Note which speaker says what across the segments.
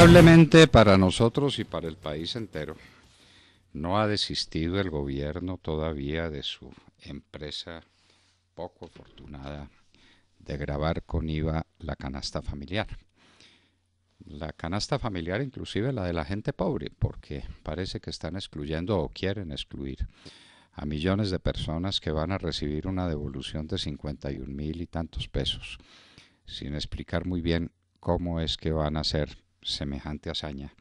Speaker 1: Lamentablemente para nosotros y para el país entero, no ha desistido el gobierno todavía de su empresa poco afortunada de grabar con IVA la canasta familiar. La canasta familiar, inclusive la de la gente pobre, porque parece que están excluyendo o quieren excluir a millones de personas que van a recibir una devolución de 51 mil y tantos pesos, sin explicar muy bien cómo es que van a ser semejante hazaña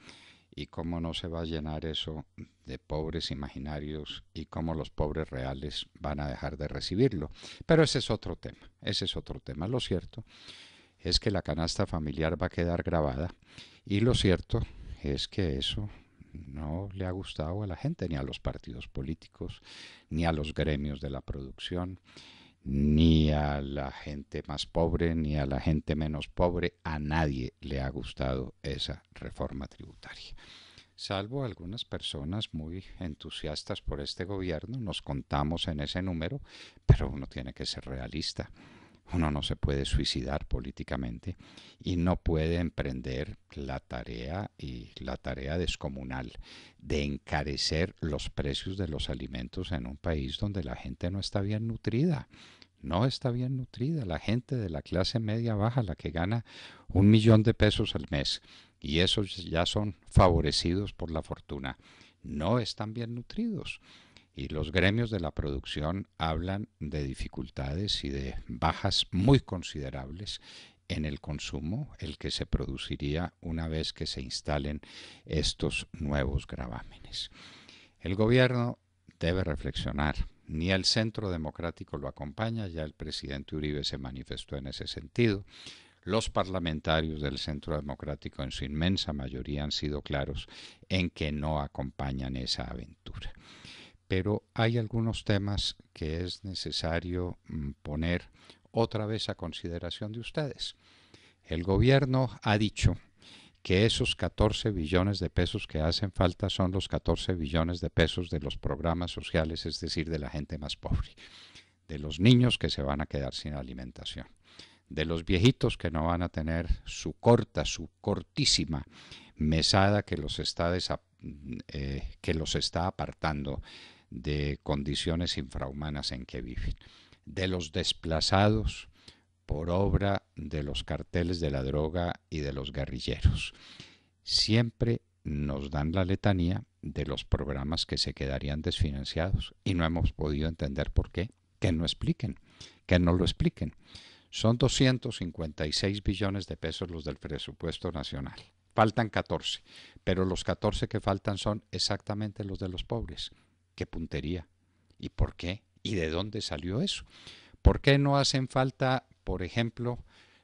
Speaker 1: y cómo no se va a llenar eso de pobres imaginarios y cómo los pobres reales van a dejar de recibirlo. Pero ese es otro tema, ese es otro tema. Lo cierto es que la canasta familiar va a quedar grabada y lo cierto es que eso no le ha gustado a la gente, ni a los partidos políticos, ni a los gremios de la producción, ni a la gente más pobre, ni a la gente menos pobre, a nadie le ha gustado esa reforma tributaria. Salvo algunas personas muy entusiastas por este gobierno, nos contamos en ese número, pero uno tiene que ser realista. Uno no se puede suicidar políticamente y no puede emprender la tarea y la tarea descomunal de encarecer los precios de los alimentos en un país donde la gente no está bien nutrida. No está bien nutrida la gente de la clase media baja, la que gana un millón de pesos al mes, y esos ya son favorecidos por la fortuna. No están bien nutridos. Y los gremios de la producción hablan de dificultades y de bajas muy considerables en el consumo, el que se produciría una vez que se instalen estos nuevos gravámenes. El gobierno debe reflexionar. Ni el centro democrático lo acompaña, ya el presidente Uribe se manifestó en ese sentido. Los parlamentarios del centro democrático en su inmensa mayoría han sido claros en que no acompañan esa aventura pero hay algunos temas que es necesario mm, poner otra vez a consideración de ustedes. El gobierno ha dicho que esos 14 billones de pesos que hacen falta son los 14 billones de pesos de los programas sociales, es decir, de la gente más pobre, de los niños que se van a quedar sin alimentación, de los viejitos que no van a tener su corta, su cortísima mesada que los está, mm, eh, que los está apartando de condiciones infrahumanas en que viven, de los desplazados por obra de los carteles de la droga y de los guerrilleros. Siempre nos dan la letanía de los programas que se quedarían desfinanciados y no hemos podido entender por qué. Que no expliquen, que no lo expliquen. Son 256 billones de pesos los del presupuesto nacional. Faltan 14, pero los 14 que faltan son exactamente los de los pobres, qué puntería. ¿Y por qué? ¿Y de dónde salió eso? ¿Por qué no hacen falta, por ejemplo,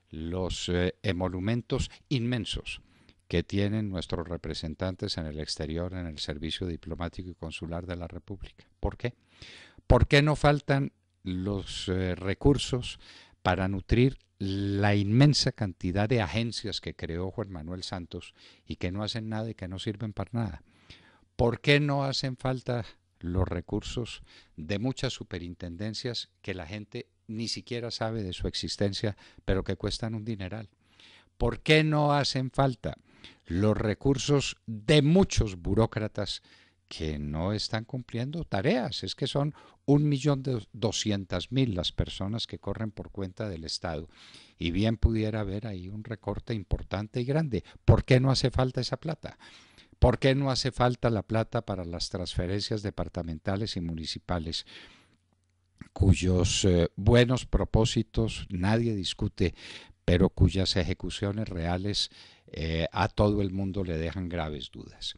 Speaker 1: los eh, emolumentos inmensos que tienen nuestros representantes en el exterior en el Servicio Diplomático y Consular de la República? ¿Por qué? ¿Por qué no faltan los eh, recursos para nutrir la inmensa cantidad de agencias que creó Juan Manuel Santos y que no hacen nada y que no sirven para nada? ¿Por qué no hacen falta los recursos de muchas superintendencias que la gente ni siquiera sabe de su existencia, pero que cuestan un dineral. ¿Por qué no hacen falta los recursos de muchos burócratas que no están cumpliendo tareas? Es que son un millón doscientas mil las personas que corren por cuenta del Estado. Y bien pudiera haber ahí un recorte importante y grande. ¿Por qué no hace falta esa plata? ¿Por qué no hace falta la plata para las transferencias departamentales y municipales? cuyos eh, buenos propósitos nadie discute, pero cuyas ejecuciones reales eh, a todo el mundo le dejan graves dudas.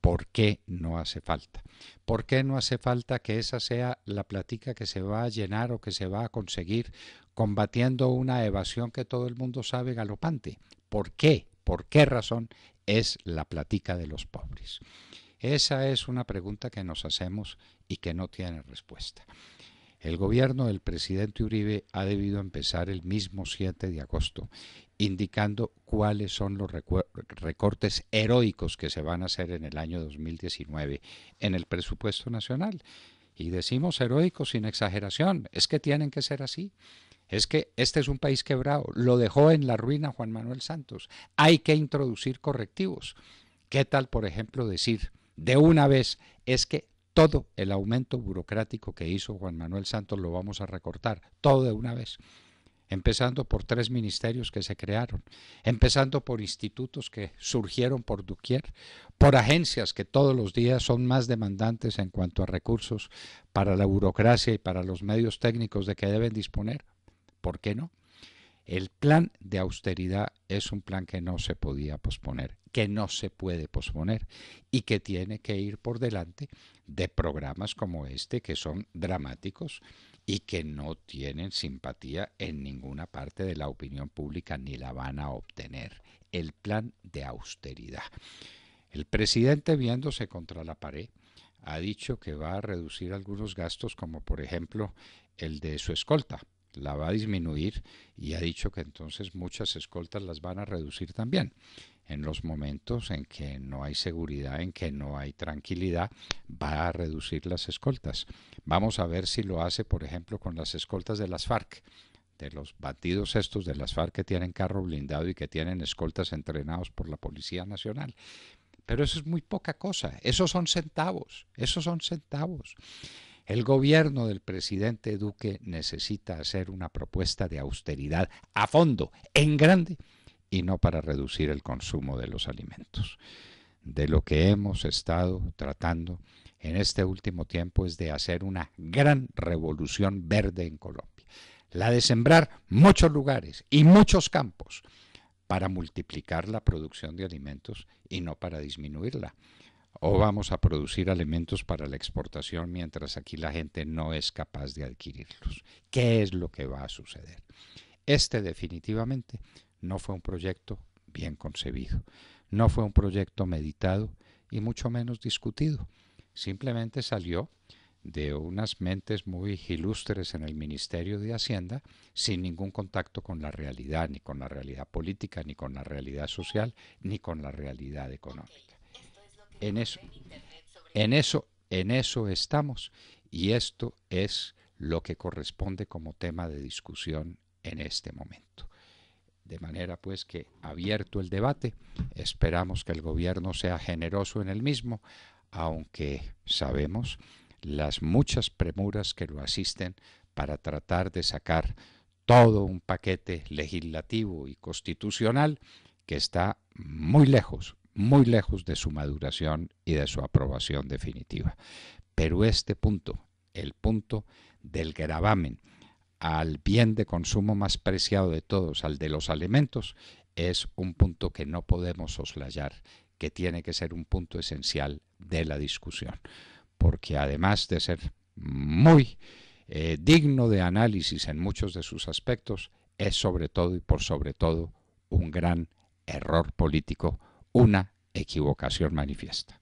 Speaker 1: ¿Por qué no hace falta? ¿Por qué no hace falta que esa sea la platica que se va a llenar o que se va a conseguir combatiendo una evasión que todo el mundo sabe galopante? ¿Por qué? ¿Por qué razón es la platica de los pobres? Esa es una pregunta que nos hacemos y que no tiene respuesta. El gobierno del presidente Uribe ha debido empezar el mismo 7 de agosto, indicando cuáles son los recortes heroicos que se van a hacer en el año 2019 en el presupuesto nacional. Y decimos heroicos sin exageración, es que tienen que ser así es que este es un país quebrado, lo dejó en la ruina Juan Manuel Santos. Hay que introducir correctivos. ¿Qué tal, por ejemplo, decir de una vez es que todo el aumento burocrático que hizo Juan Manuel Santos lo vamos a recortar, todo de una vez? Empezando por tres ministerios que se crearon, empezando por institutos que surgieron por Duquier, por agencias que todos los días son más demandantes en cuanto a recursos para la burocracia y para los medios técnicos de que deben disponer. ¿Por qué no? El plan de austeridad es un plan que no se podía posponer, que no se puede posponer y que tiene que ir por delante de programas como este que son dramáticos y que no tienen simpatía en ninguna parte de la opinión pública ni la van a obtener. El plan de austeridad. El presidente viéndose contra la pared ha dicho que va a reducir algunos gastos como por ejemplo el de su escolta la va a disminuir y ha dicho que entonces muchas escoltas las van a reducir también. En los momentos en que no hay seguridad, en que no hay tranquilidad, va a reducir las escoltas. Vamos a ver si lo hace, por ejemplo, con las escoltas de las FARC, de los batidos estos de las FARC que tienen carro blindado y que tienen escoltas entrenados por la Policía Nacional. Pero eso es muy poca cosa, esos son centavos, esos son centavos. El gobierno del presidente Duque necesita hacer una propuesta de austeridad a fondo, en grande, y no para reducir el consumo de los alimentos. De lo que hemos estado tratando en este último tiempo es de hacer una gran revolución verde en Colombia, la de sembrar muchos lugares y muchos campos para multiplicar la producción de alimentos y no para disminuirla o vamos a producir alimentos para la exportación mientras aquí la gente no es capaz de adquirirlos. ¿Qué es lo que va a suceder? Este definitivamente no fue un proyecto bien concebido, no fue un proyecto meditado y mucho menos discutido. Simplemente salió de unas mentes muy ilustres en el Ministerio de Hacienda sin ningún contacto con la realidad, ni con la realidad política, ni con la realidad social, ni con la realidad económica. En eso, en eso, en eso estamos. Y esto es lo que corresponde como tema de discusión en este momento. De manera pues que, abierto el debate, esperamos que el gobierno sea generoso en el mismo, aunque sabemos las muchas premuras que lo asisten para tratar de sacar todo un paquete legislativo y constitucional que está muy lejos, muy lejos de su maduración y de su aprobación definitiva. Pero este punto, el punto del gravamen al bien de consumo más preciado de todos, al de los alimentos, es un punto que no podemos soslayar, que tiene que ser un punto esencial de la discusión, porque además de ser muy eh, digno de análisis en muchos de sus aspectos, es sobre todo y por sobre todo un gran error político una equivocación manifiesta.